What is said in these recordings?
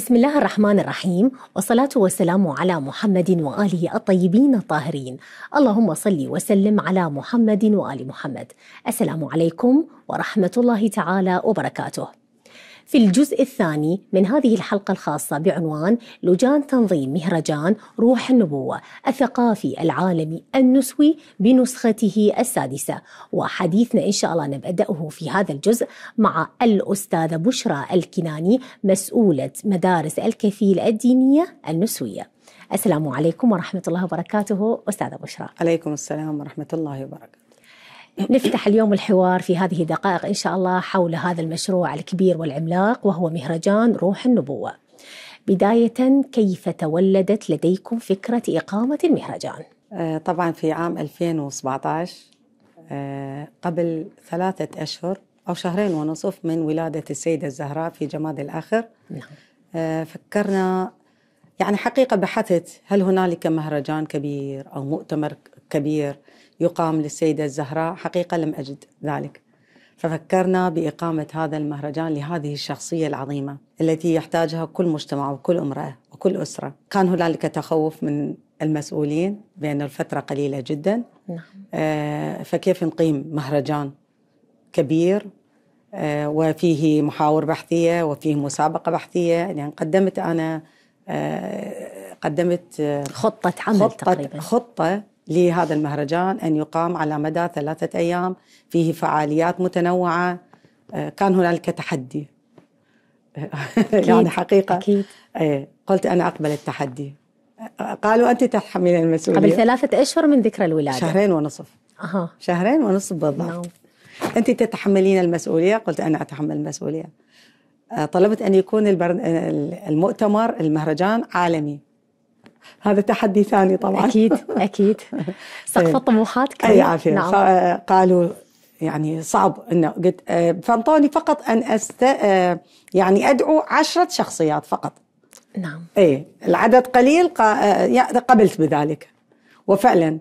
بسم الله الرحمن الرحيم والصلاة والسلام على محمد وآله الطيبين الطاهرين اللهم صل وسلم على محمد وآل محمد السلام عليكم ورحمة الله تعالى وبركاته في الجزء الثاني من هذه الحلقة الخاصة بعنوان لجان تنظيم مهرجان روح النبوة الثقافي العالمي النسوي بنسخته السادسة وحديثنا إن شاء الله نبدأه في هذا الجزء مع الأستاذة بشرى الكناني مسؤولة مدارس الكفيل الدينية النسوية السلام عليكم ورحمة الله وبركاته أستاذة بشرى عليكم السلام ورحمة الله وبركاته نفتح اليوم الحوار في هذه الدقائق إن شاء الله حول هذا المشروع الكبير والعملاق وهو مهرجان روح النبوة بداية كيف تولدت لديكم فكرة إقامة المهرجان؟ آه، طبعا في عام 2017 آه، قبل ثلاثة أشهر أو شهرين ونصف من ولادة السيدة الزهراء في جماد الآخر نعم. آه، فكرنا يعني حقيقة بحثت هل هنالك مهرجان كبير أو مؤتمر كبير يقام للسيدة الزهراء حقيقة لم أجد ذلك ففكرنا بإقامة هذا المهرجان لهذه الشخصية العظيمة التي يحتاجها كل مجتمع وكل امرأة وكل أسرة كان هنالك تخوف من المسؤولين بأن الفترة قليلة جدا نعم. آه، فكيف نقيم مهرجان كبير آه، وفيه محاور بحثية وفيه مسابقة بحثية يعني قدمت أنا آه، قدمت خطة عمل خطة تقريبا خطة لهذا المهرجان أن يقام على مدى ثلاثة أيام فيه فعاليات متنوعة آه، كان هنالك تحدي يعني أكيد. يعني حقيقة أكيد. آه، قلت أنا أقبل التحدي آه، قالوا أنت تتحملين المسؤولية قبل ثلاثة أشهر من ذكرى الولادة شهرين ونصف أها. شهرين ونصف بالضبط no. نعم. أنت تتحملين المسؤولية قلت أنا أتحمل المسؤولية طلبت أن يكون المؤتمر المهرجان عالمي هذا تحدي ثاني طبعا اكيد اكيد سقف إيه. الطموحات كان اي عافيه نعم. قالوا يعني صعب انه قلت آه، فانطوني فقط ان أست آه، يعني ادعو عشرة شخصيات فقط نعم اي العدد قليل آه، قبلت بذلك وفعلا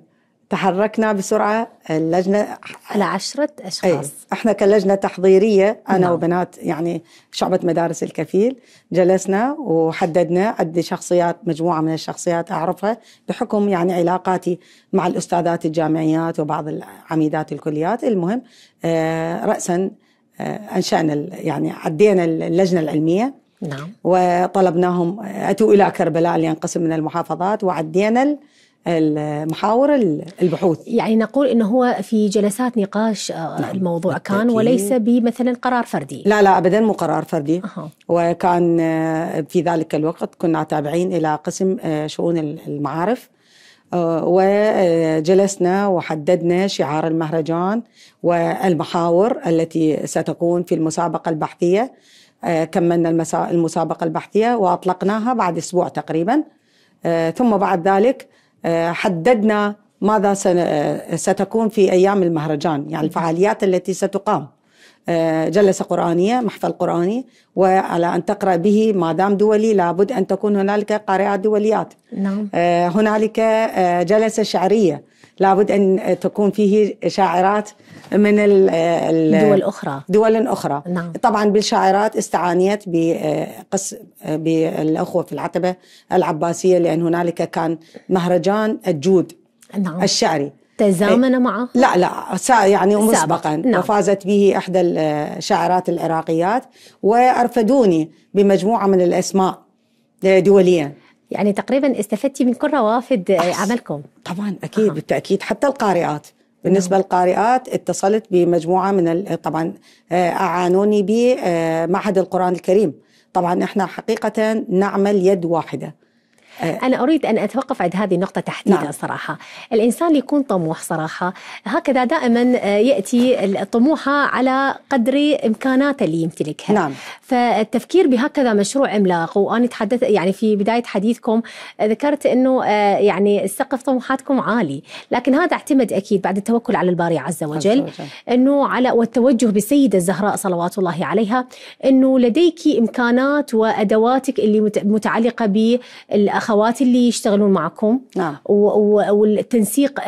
تحركنا بسرعة اللجنة على عشرة أشخاص أي. احنا كلجنة تحضيرية أنا نعم. وبنات يعني شعبة مدارس الكفيل جلسنا وحددنا عندي شخصيات مجموعة من الشخصيات أعرفها بحكم يعني علاقاتي مع الأستاذات الجامعيات وبعض العميدات الكليات المهم آه رأسا آه أنشأنا يعني عدينا اللجنة العلمية نعم وطلبناهم آه، اتوا الى كربلاء لينقسم من المحافظات وعدينا المحاور البحوث يعني نقول انه هو في جلسات نقاش آه، نعم. الموضوع بالتأكيد. كان وليس بمثلا قرار فردي لا لا ابدا مو قرار فردي أه. وكان في ذلك الوقت كنا تابعين الى قسم آه، شؤون المعارف آه، وجلسنا وحددنا شعار المهرجان والمحاور التي ستكون في المسابقه البحثيه كملنا المسابقه البحثيه واطلقناها بعد اسبوع تقريبا ثم بعد ذلك آه، حددنا ماذا آه، ستكون في أيام المهرجان يعني الفعاليات التي ستقام آه، جلسة قرآنية محفل قرآني وعلى أن تقرأ به ما دام دولي لابد أن تكون هنالك قارئات دوليات نعم. هنالك جلسة شعرية لابد أن تكون فيه شاعرات من دول أخرى دول أخرى نعم. طبعا بالشاعرات استعانيت بقص بالأخوة في العتبة العباسية لأن هنالك كان مهرجان الجود نعم. الشعري تزامن إيه. معه؟ لا لا يعني مسبقا نعم. وفازت به إحدى الشاعرات العراقيات وأرفدوني بمجموعة من الأسماء آه، دوليا يعني تقريبا استفدتي من كل روافد آه، عملكم طبعا اكيد آه. بالتاكيد حتى القارئات بالنسبه نعم. للقارئات اتصلت بمجموعه من طبعا آه، اعانوني بمعهد آه، القران الكريم طبعا احنا حقيقه نعمل يد واحده آه. أنا أريد أن أتوقف عند هذه النقطة تحديدا نعم. صراحة الإنسان يكون طموح صراحة هكذا دائما آه، يأتي الطموح على قدر إمكاناته اللي يمتلكها نعم. فالتفكير بهكذا مشروع عملاق وأنا تحدثت يعني في بداية حديثكم آه، ذكرت أنه يعني سقف طموحاتكم عالي لكن هذا اعتمد أكيد بعد التوكل على الباري عز وجل, أنه على والتوجه بالسيدة الزهراء صلوات الله عليها أنه لديك إمكانات وأدواتك اللي متعلقة بالأخ الأخوات اللي يشتغلون معكم نعم. والتنسيق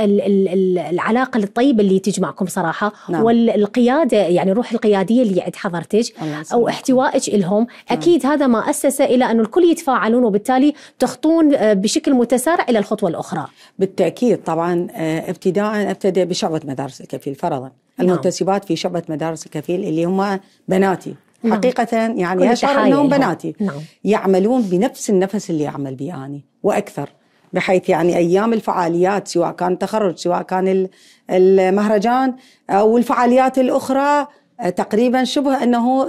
العلاقة الطيبة اللي تجمعكم صراحة نعم. والقيادة يعني روح القيادية اللي عند حضرتك أو احتوائك لهم نعم. أكيد هذا ما أسس إلى أنه الكل يتفاعلون وبالتالي تخطون آه، بشكل متسارع إلى الخطوة الأخرى بالتأكيد طبعا آه، ابتداء ابتدأ بشعبة مدارس الكفيل فرضا نعم. المنتسبات في شعبة مدارس الكفيل اللي هم بناتي نعم. حقيقة يعني أشعر أنهم بناتي نعم. يعملون بنفس النفس اللي أعمل به أنا وأكثر بحيث يعني ايام الفعاليات سواء كان تخرج سواء كان المهرجان او الفعاليات الاخرى آه، تقريبا شبه انه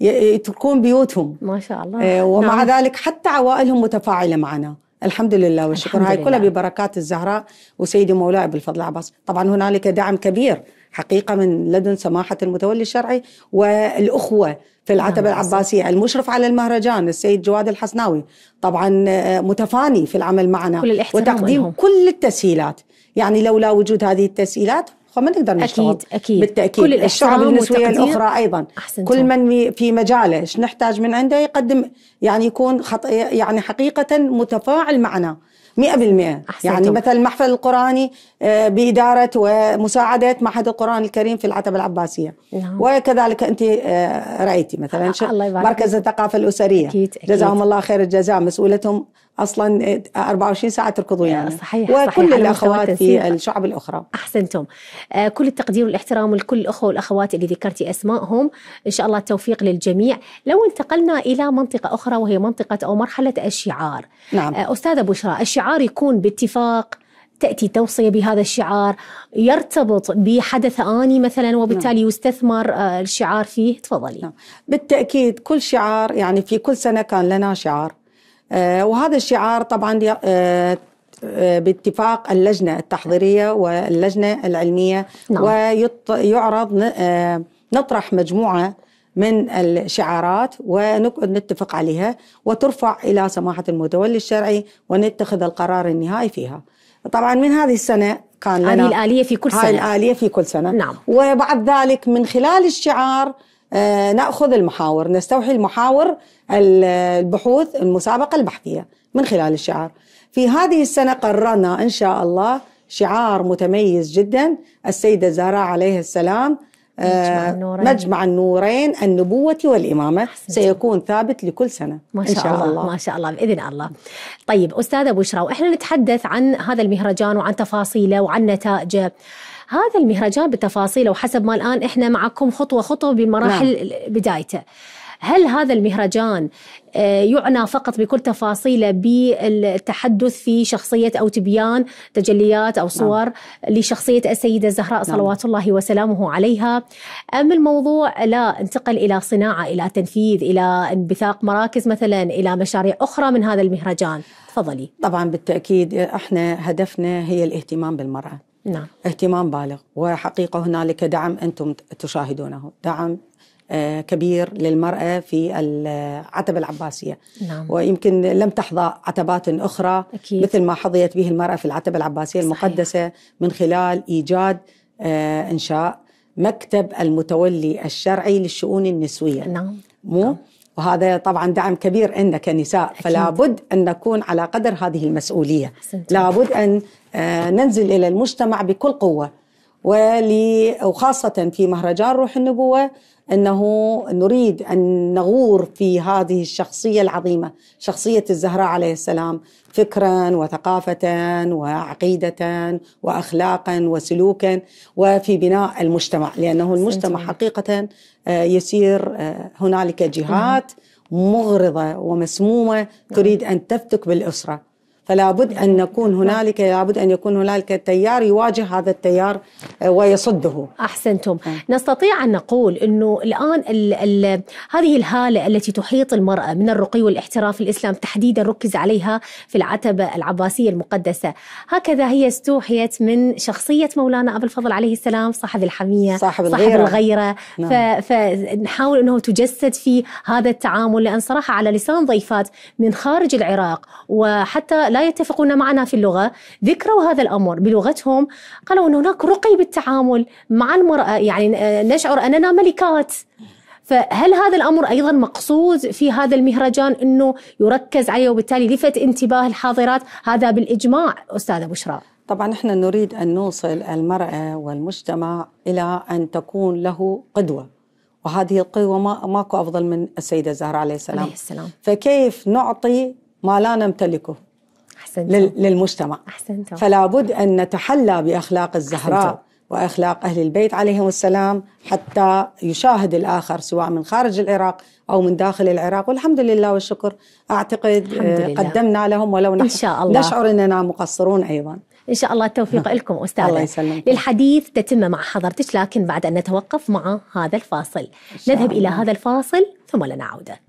يتركون بيوتهم ما شاء الله آه، ومع نعم. ذلك حتى عوائلهم متفاعله معنا الحمد لله والشكر هاي كلها ببركات الزهراء وسيدي مولاي بالفضل العباس طبعا هنالك دعم كبير حقيقة من لدن سماحة المتولي الشرعي والأخوة في العتبة نعم، العباسية المشرف على المهرجان السيد جواد الحسناوي طبعا آه، متفاني في العمل معنا كل وتقديم كل التسهيلات يعني لولا وجود هذه التسهيلات ما نقدر نشتغل اكيد اكيد بالتاكيد كل الشعب النسويه الاخرى ايضا أحسنتم. كل من في مجاله نحتاج من عنده يقدم يعني يكون خط يعني حقيقه متفاعل معنا 100% يعني مثل المحفل القرآني آه، بإدارة ومساعدة معهد القرآن الكريم في العتبة العباسية نعم. وكذلك أنت آه، رأيتي مثلا الله يبارك مركز الثقافة الأسرية أكيد أكيد. جزاهم الله خير الجزاء مسؤولتهم اصلا 24 آه، ساعه تركضوا يعني صحيح وكل صحيح الاخوات في الشعب الاخرى احسنتم آه، كل التقدير والاحترام لكل الاخوه والاخوات اللي ذكرتي اسمائهم ان شاء الله التوفيق للجميع لو انتقلنا الى منطقه اخرى وهي منطقه او مرحله الشعار نعم. آه، استاذه بشرى الشعار يكون باتفاق تأتي توصية بهذا الشعار يرتبط بحدث آني مثلا وبالتالي نعم. يستثمر الشعار فيه تفضلي نعم. بالتأكيد كل شعار يعني في كل سنة كان لنا شعار آه، وهذا الشعار طبعا آه، آه، باتفاق اللجنة التحضيرية واللجنة العلمية نعم. ويعرض نطرح مجموعة من الشعارات ونقعد نتفق عليها وترفع إلى سماحة المتولي الشرعي ونتخذ القرار النهائي فيها طبعا من هذه السنة كان لنا هذه الآلية في كل سنة هذه الآلية في كل سنة نعم وبعد ذلك من خلال الشعار آه، ناخذ المحاور نستوحي المحاور البحوث المسابقه البحثيه من خلال الشعار في هذه السنه قررنا ان شاء الله شعار متميز جدا السيده زهراء عليه السلام آه، مجمع النورين, مجمع النورين النبوة والإمامة سيكون ثابت لكل سنة ما شاء, إن شاء الله. الله ما شاء الله بإذن الله طيب أستاذة بشرى وإحنا نتحدث عن هذا المهرجان وعن تفاصيله وعن نتائجه هذا المهرجان بتفاصيله وحسب ما الآن إحنا معكم خطوة خطوة بمراحل نعم. بدايته هل هذا المهرجان آه، يعنى فقط بكل تفاصيله بالتحدث في شخصية أو تبيان تجليات أو صور نعم. لشخصية السيدة الزهراء نعم. صلوات الله وسلامه عليها أم الموضوع لا انتقل إلى صناعة إلى تنفيذ إلى انبثاق مراكز مثلا إلى مشاريع أخرى من هذا المهرجان تفضلي طبعا بالتأكيد احنا هدفنا هي الاهتمام بالمرأة نعم. اهتمام بالغ وحقيقة هنالك دعم أنتم تشاهدونه دعم آه، كبير للمرأة في العتبة العباسية نعم. ويمكن لم تحظى عتبات أخرى أكيد. مثل ما حظيت به المرأة في العتبة العباسية المقدسة صحيح. من خلال إيجاد آه، إنشاء مكتب المتولي الشرعي للشؤون النسوية نعم. مو نعم. وهذا طبعا دعم كبير عندنا كنساء فلا بد أن نكون على قدر هذه المسؤولية لا بد أن آه، ننزل إلى المجتمع بكل قوة ولي وخاصة في مهرجان روح النبوة أنه نريد أن نغور في هذه الشخصية العظيمة شخصية الزهراء عليه السلام فكرا وثقافة وعقيدة وأخلاقا وسلوكا وفي بناء المجتمع لأنه المجتمع حقيقة آه، يسير آه، هنالك جهات مغرضة ومسمومة تريد أن تفتك بالأسرة فلا بد أن نكون هنالك لابد أن يكون هنالك تيار يواجه هذا التيار آه، ويصده أحسنتم آه. نستطيع أن نقول أنه الآن الـ الـ هذه الهالة التي تحيط المرأة من الرقي والاحتراف الإسلام تحديدا ركز عليها في العتبة العباسية المقدسة هكذا هي استوحيت من شخصية مولانا أبو الفضل عليه السلام صاحب الحمية صاحب الغيرة, صاحب الغيرة. نعم. فنحاول أنه تجسد في هذا التعامل لأن صراحة على لسان ضيفات من خارج العراق وحتى لا يتفقون معنا في اللغة ذكروا هذا الأمر بلغتهم قالوا أن هناك رقي بالتعامل مع المرأة يعني آه، نشعر أننا ملكات فهل هذا الامر ايضا مقصود في هذا المهرجان انه يركز عليه وبالتالي لفت انتباه الحاضرات هذا بالاجماع استاذه بشرى طبعا نحن نريد ان نوصل المراه والمجتمع الى ان تكون له قدوه وهذه القوه ما ماكو افضل من السيده زهره عليه السلام عليه السلام فكيف نعطي ما لا نمتلكه أحسنتم. للمجتمع أحسنتم. فلا بد أن نتحلى بأخلاق الزهراء أحسنتم. وأخلاق أهل البيت عليهم السلام حتى يشاهد الآخر سواء من خارج العراق أو من داخل العراق والحمد لله والشكر أعتقد آه، لله. قدمنا لهم ولو نحن إن شاء الله. نشعر أننا مقصرون أيضا إن شاء الله التوفيق نعم. لكم أستاذة الله يسلمك. للحديث تتم مع حضرتك لكن بعد أن نتوقف مع هذا الفاصل نذهب الله. إلى هذا الفاصل ثم لنعوده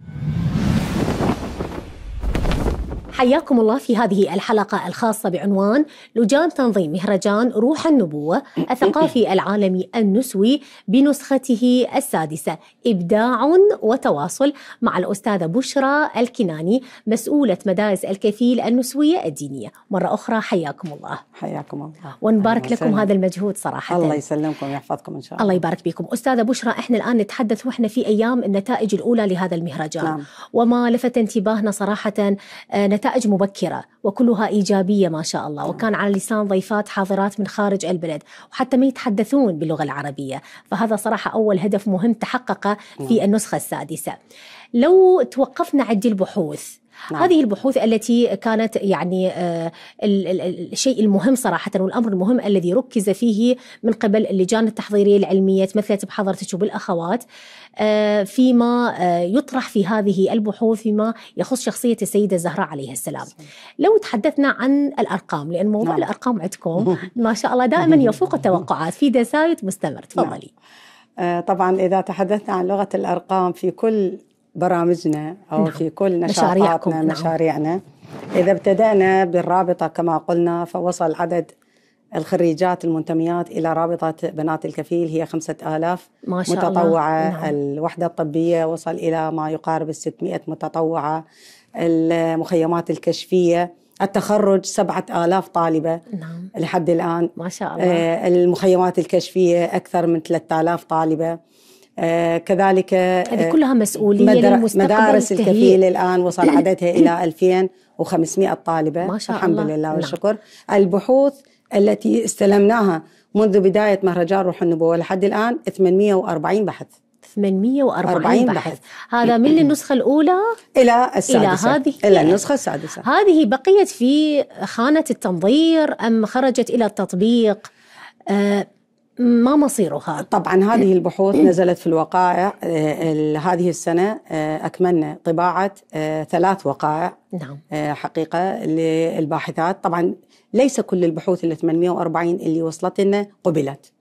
حياكم الله في هذه الحلقة الخاصة بعنوان لجان تنظيم مهرجان روح النبوة الثقافي العالمي النسوي بنسخته السادسة إبداع وتواصل مع الأستاذة بشرى الكناني مسؤولة مدارس الكفيل النسوية الدينية مرة أخرى حياكم الله حياكم الله ونبارك لكم سلم. هذا المجهود صراحة الله يسلمكم ويحفظكم إن شاء الله الله يبارك بكم أستاذة بشرى إحنا الآن نتحدث وإحنا في أيام النتائج الأولى لهذا المهرجان نعم. وما لفت انتباهنا صراحة آه، نتائج نتائج مبكرة وكلها إيجابية ما شاء الله نعم. وكان على لسان ضيفات حاضرات من خارج البلد وحتى ما يتحدثون باللغة العربية فهذا صراحة أول هدف مهم تحقق في نعم. النسخة السادسة لو توقفنا عند البحوث نعم. هذه البحوث التي كانت يعني آه، الشيء المهم صراحة والأمر المهم الذي ركز فيه من قبل اللجان التحضيرية العلمية تمثلت بحضرتك وبالأخوات آه، فيما آه، يطرح في هذه البحوث فيما يخص شخصية السيدة زهراء عليها السلام لو تحدثنا عن الأرقام لأن موضوع نعم. الأرقام عندكم ما شاء الله دائما يفوق التوقعات في دسايت مستمر تفضلي نعم. طبعا إذا تحدثنا عن لغة الأرقام في كل برامجنا أو نعم. في كل نشاطاتنا نعم. مشاريعنا إذا ابتدأنا بالرابطة كما قلنا فوصل عدد الخريجات المنتميات إلى رابطة بنات الكفيل هي خمسة آلاف ما شاء متطوعة الله. نعم. الوحدة الطبية وصل إلى ما يقارب الستمائة متطوعة المخيمات الكشفية التخرج سبعة آلاف طالبة نعم. لحد الآن ما شاء الله آه، المخيمات الكشفية أكثر من 3000 طالبة آه، كذلك آه، هذه كلها مسؤوليه مدر... مدارس الكفيله الكفيل الان وصل عددها الى 2500 طالبه ما شاء الحمد الله. لله نعم. والشكر نعم. البحوث التي استلمناها منذ بدايه مهرجان روح النبوه لحد الان 840 بحث 840 بحث. بحث هذا من النسخة الأولى إلى السادسة إلى هذه إلى النسخة السادسة هذه بقيت في خانة التنظير أم خرجت إلى التطبيق آه، ما مصيرها طبعا هذه البحوث نزلت في الوقائع آه، هذه السنة آه، أكملنا طباعة آه، ثلاث وقائع نعم. حقيقة للباحثات طبعا ليس كل البحوث ال 840 اللي وصلت لنا قبلت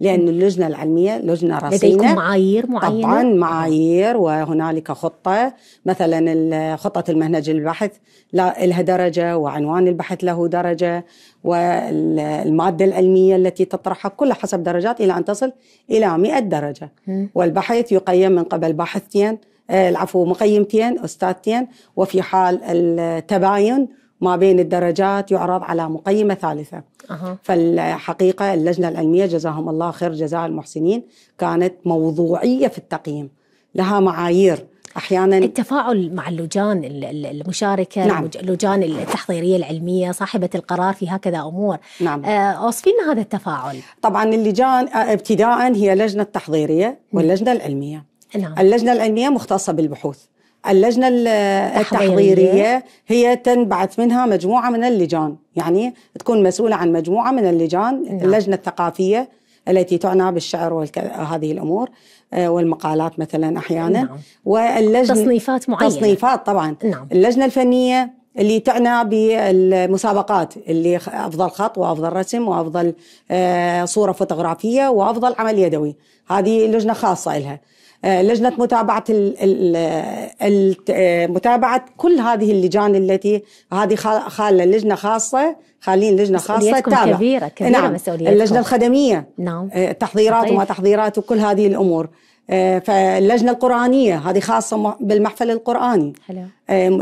لأن اللجنة العلمية لجنة رصينة لديكم معايير معينة؟ طبعا معايير وهنالك خطة مثلا خطة المنهج البحث لها درجة وعنوان البحث له درجة والمادة العلمية التي تطرحها كلها حسب درجات إلى أن تصل إلى 100 درجة والبحث يقيم من قبل باحثين آه، العفو مقيمتين أستاذتين وفي حال التباين ما بين الدرجات يعرض على مقيمة ثالثة أه. فالحقيقة اللجنة العلمية جزاهم الله خير جزاء المحسنين كانت موضوعية في التقييم لها معايير احيانا التفاعل مع اللجان المشاركه نعم. اللجان التحضيريه العلميه صاحبه القرار في هكذا امور نعم آه، اوصفينا هذا التفاعل طبعا اللجان آه، ابتداء هي لجنه تحضيريه واللجنه العلميه نعم. اللجنه العلميه مختصه بالبحوث اللجنة التحضيرية هي تنبعث منها مجموعة من اللجان يعني تكون مسؤولة عن مجموعة من اللجان نعم. اللجنة الثقافية التي تعنى بالشعر وهذه الأمور آه، والمقالات مثلا أحيانا نعم. واللجنة تصنيفات معينة تصنيفات طبعا نعم. اللجنة الفنية اللي تعنى بالمسابقات اللي افضل خط وافضل رسم وافضل آه، صوره فوتوغرافيه وافضل عمل يدوي هذه لجنه خاصه لها آه، لجنه متابعه آه، متابعه كل هذه اللجان التي هذه خاله لجنه خاصه خالين لجنه خاصه تابعة كبيره كبيره نعم اللجنه الخدميه نعم آه، تحضيرات طيب. وما تحضيرات وكل هذه الامور فاللجنه القرانيه هذه خاصه بالمحفل القراني حلو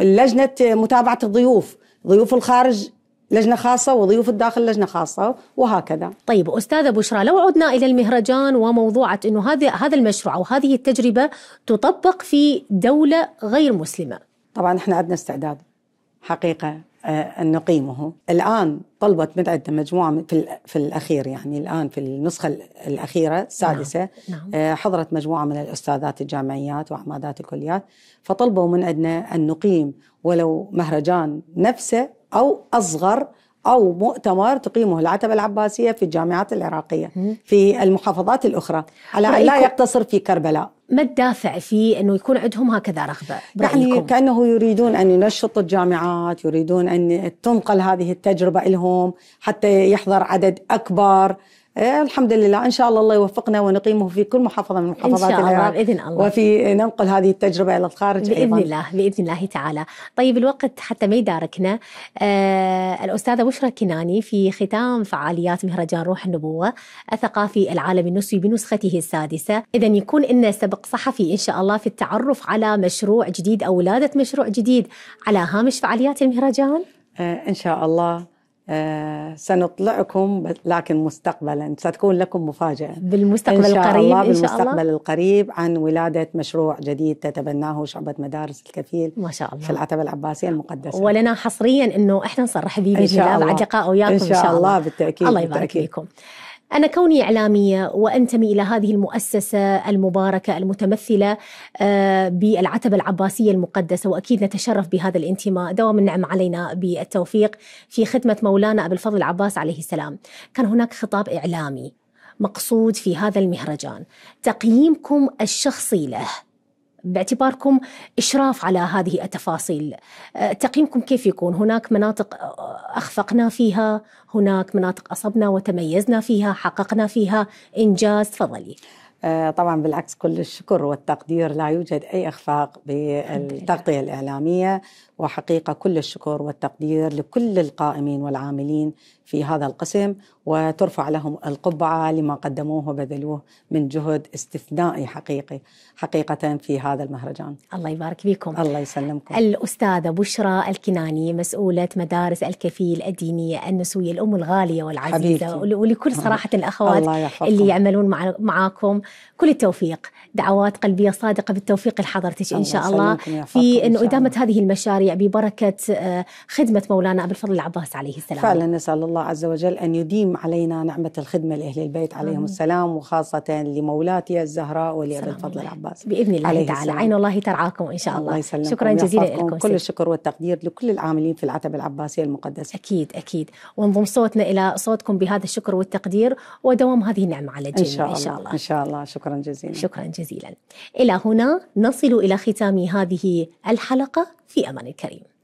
لجنه متابعه الضيوف ضيوف الخارج لجنة خاصة وضيوف الداخل لجنة خاصة وهكذا طيب أستاذة بشرى لو عدنا إلى المهرجان وموضوعة أنه هذا هذا المشروع أو هذه التجربة تطبق في دولة غير مسلمة طبعا احنا عندنا استعداد حقيقة آه، أن نقيمه الآن طلبت من عندنا مجموعة في, في الأخير يعني الآن في النسخة الأخيرة نعم، السادسة نعم. نعم. حضرت مجموعة من الأستاذات الجامعيات وعمادات الكليات فطلبوا من عندنا أن نقيم ولو مهرجان نفسه أو أصغر أو مؤتمر تقيمه العتبة العباسية في الجامعات العراقية في المحافظات الأخرى على طيب، أن لا يقتصر في كربلاء ما الدافع في أنه يكون عندهم هكذا رغبة يعني كأنه يريدون أن ينشطوا الجامعات يريدون أن تنقل هذه التجربة لهم حتى يحضر عدد أكبر إيه الحمد لله ان شاء الله الله يوفقنا ونقيمه في كل محافظه من محافظات العراق إن شاء الله باذن الله وفي ننقل هذه التجربه الى الخارج باذن أيضاً. الله باذن الله تعالى طيب الوقت حتى ما يداركنا آه الاستاذه بشرى كناني في ختام فعاليات مهرجان روح النبوه الثقافي العالمي النسوي بنسخته السادسه اذا يكون لنا سبق صحفي ان شاء الله في التعرف على مشروع جديد او ولاده مشروع جديد على هامش فعاليات المهرجان آه ان شاء الله آه، سنطلعكم لكن مستقبلا ستكون لكم مفاجأة بالمستقبل إن شاء القريب الله إن شاء بالمستقبل الله. القريب عن ولادة مشروع جديد تتبناه شعبة مدارس الكفيل ما شاء الله في العتبة العباسية المقدسة ولنا حصريا أنه إحنا نصرح به بإذن الله بعد لقاء وياكم إن شاء, إن شاء الله. الله بالتأكيد الله يبارك بالتأكيد. فيكم أنا كوني إعلامية وأنتمي إلى هذه المؤسسة المباركة المتمثلة آه، بالعتبة العباسية المقدسة وأكيد نتشرف بهذا الانتماء دوام النعم علينا بالتوفيق في خدمة مولانا أبو الفضل العباس عليه السلام كان هناك خطاب إعلامي مقصود في هذا المهرجان تقييمكم الشخصي له باعتباركم إشراف على هذه التفاصيل أه، تقييمكم كيف يكون هناك مناطق أه، أخفقنا فيها هناك مناطق أصبنا وتميزنا فيها حققنا فيها إنجاز تفضلي أه، طبعا بالعكس كل الشكر والتقدير لا يوجد اي اخفاق بالتغطيه الاعلاميه وحقيقه كل الشكر والتقدير لكل القائمين والعاملين في هذا القسم وترفع لهم القبعة لما قدموه وبذلوه من جهد استثنائي حقيقي حقيقة في هذا المهرجان الله يبارك فيكم الله يسلمكم الأستاذة بشرى الكناني مسؤولة مدارس الكفيل الدينية النسوية الأم الغالية والعزيزة حبيبتي. ولكل صراحة الأخوات الله اللي يعملون مع معاكم كل التوفيق دعوات قلبية صادقة بالتوفيق لحضرتك إن شاء الله في أنه إدامة هذه المشاريع ببركة آه، خدمة مولانا أبو الفضل العباس عليه السلام فعلا نسأل الله الله عز وجل أن يديم علينا نعمة الخدمة لأهل البيت عليهم آه. السلام وخاصة لمولاتي الزهراء ولأبي الفضل العباس بإذن الله تعالى عين الله ترعاكم إن شاء الله, الله يسلمكم. شكرا جزيلا لكم كل الشكر والتقدير لكل العاملين في العتبة العباسية المقدسة أكيد أكيد وانضم صوتنا إلى صوتكم بهذا الشكر والتقدير ودوام هذه النعمة على الجميع إن شاء, إن شاء الله إن شاء الله شكرا جزيلا شكرا جزيلا إلى هنا نصل إلى ختام هذه الحلقة في أمان الكريم